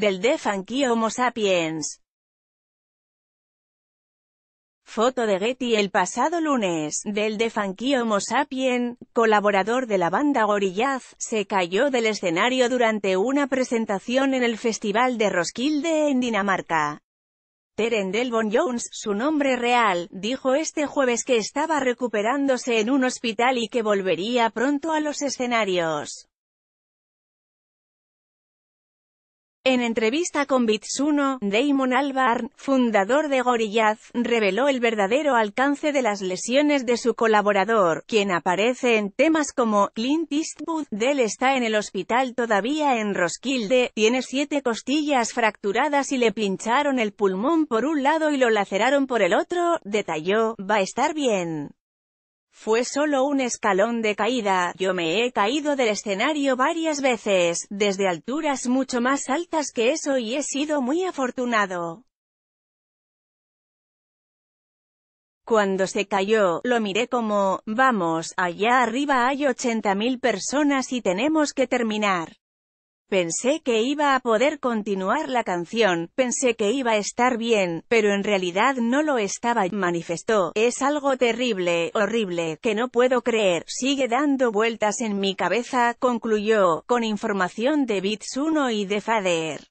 del The Funky Homo Sapiens. Foto de Getty el pasado lunes, del de Funky Homo Sapiens, colaborador de la banda Gorillaz, se cayó del escenario durante una presentación en el Festival de Roskilde en Dinamarca. Teren Delvon Jones, su nombre real, dijo este jueves que estaba recuperándose en un hospital y que volvería pronto a los escenarios. En entrevista con Bitsuno, Damon Albarn, fundador de Gorillaz, reveló el verdadero alcance de las lesiones de su colaborador, quien aparece en temas como Clint Eastwood, él está en el hospital todavía en Roskilde, tiene siete costillas fracturadas y le pincharon el pulmón por un lado y lo laceraron por el otro, detalló, va a estar bien. Fue solo un escalón de caída, yo me he caído del escenario varias veces, desde alturas mucho más altas que eso y he sido muy afortunado. Cuando se cayó, lo miré como, vamos, allá arriba hay 80.000 personas y tenemos que terminar. Pensé que iba a poder continuar la canción, pensé que iba a estar bien, pero en realidad no lo estaba, manifestó. Es algo terrible, horrible, que no puedo creer, sigue dando vueltas en mi cabeza, concluyó, con información de Bitsuno 1 y de Fader.